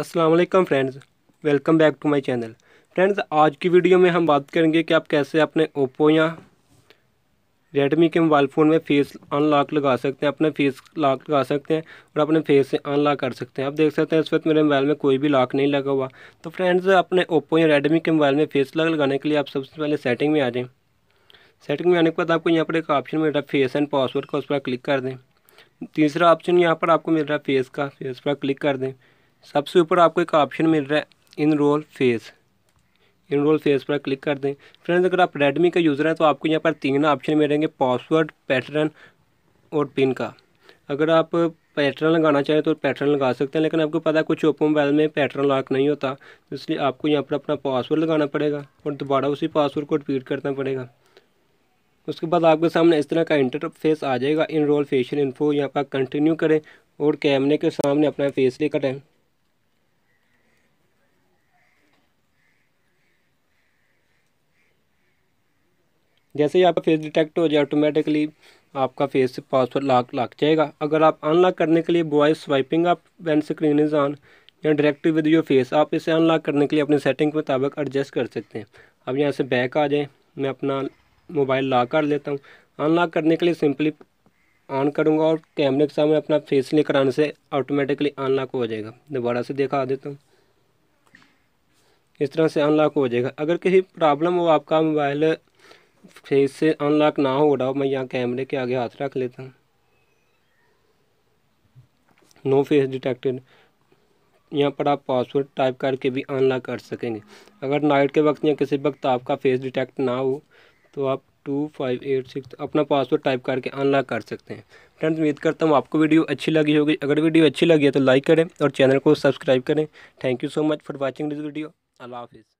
Aslam friends welcome back to my channel friends आज की video में हम बात करेंगे कि आप कैसे अपने ओप्पो या रेडमी के मोबाइल फ़ोन में फेस अनलॉक लगा सकते हैं अपने फेस लॉक लगा सकते हैं और अपने फेस से अनलॉक कर सकते हैं आप देख सकते हैं इस वक्त मेरे मोबाइल में कोई भी लॉक नहीं लगा हुआ तो फ्रेंड्स अपने ओप्पो या रेडमी के मोबाइल में फेस लॉक लगाने के लिए आप सबसे पहले सेटिंग में आ जाएँ सेटिंग में आने के बाद आपको यहाँ पर एक ऑप्शन मिल रहा है फेस एंड पासवर्ड का उस पर क्लिक कर दें तीसरा ऑप्शन यहाँ पर आपको मिल रहा है फेस का फेस पर क्लिक कर दें सबसे ऊपर आपको एक ऑप्शन मिल रहा है इनरोल फेस इनरोल फेस पर क्लिक कर दें फ्रेंड्स अगर आप रेडमी का यूज़र हैं तो आपको यहाँ पर तीन ऑप्शन मिलेंगे पासवर्ड पैटर्न और पिन का अगर आप पैटर्न लगाना चाहें तो पैटर्न लगा सकते हैं लेकिन आपको पता है कुछ ओप्पो मोबाइल में पैटर्न लॉक नहीं होता तो इसलिए आपको यहाँ पर अपना पासवर्ड लगाना पड़ेगा और दोबारा उसी पासवर्ड को रिपीट करना पड़ेगा उसके बाद आपके सामने इस तरह का इंटरफेस आ जाएगा इनरोल फेशियल इन्फो यहाँ पर कंटिन्यू करें और कैमरे के सामने अपना फेस लेकर आएँ जैसे ही आपका फेस डिटेक्ट हो जाए ऑटोमेटिकली आपका फेस पासवर्ड लॉक लग जाएगा अगर आप अनलॉक करने के लिए वॉइस स्वाइपिंग आप वैन स्क्रीन इज ऑन या डायरेक्ट विद योर फेस आप इसे अनलॉक करने के लिए अपनी सेटिंग के मुताबिक एडजस्ट कर सकते हैं अब यहाँ से बैक आ जाएँ मैं अपना मोबाइल लॉक कर लेता हूँ अनलॉक करने के लिए सिंपली ऑन करूँगा और कैमरे के सामने अपना फेस लेकर कराने से ऑटोमेटिकली अनलॉक हो जाएगा दोबारा से देखा देता हूँ इस तरह से अनलॉक हो जाएगा अगर किसी प्रॉब्लम हो आपका मोबाइल फेस से अनलॉक ना हो रहा हो मैं यहाँ कैमरे के आगे हाथ रख लेता हूँ नो फेस डिटेक्टेड यहाँ पर आप पासवर्ड टाइप करके भी अनलॉक कर सकेंगे अगर नाइट के वक्त या किसी वक्त आपका फेस डिटेक्ट ना हो तो आप टू फाइव एट सिक्स अपना पासवर्ड टाइप करके अनलॉक कर सकते हैं फ्रेंड्स उम्मीद करता हूँ आपको वीडियो अच्छी लगी होगी अगर वीडियो अच्छी लगी है तो लाइक करें और चैनल को सब्सक्राइब करें thank you so much for watching this video अल्लाह हाफिज़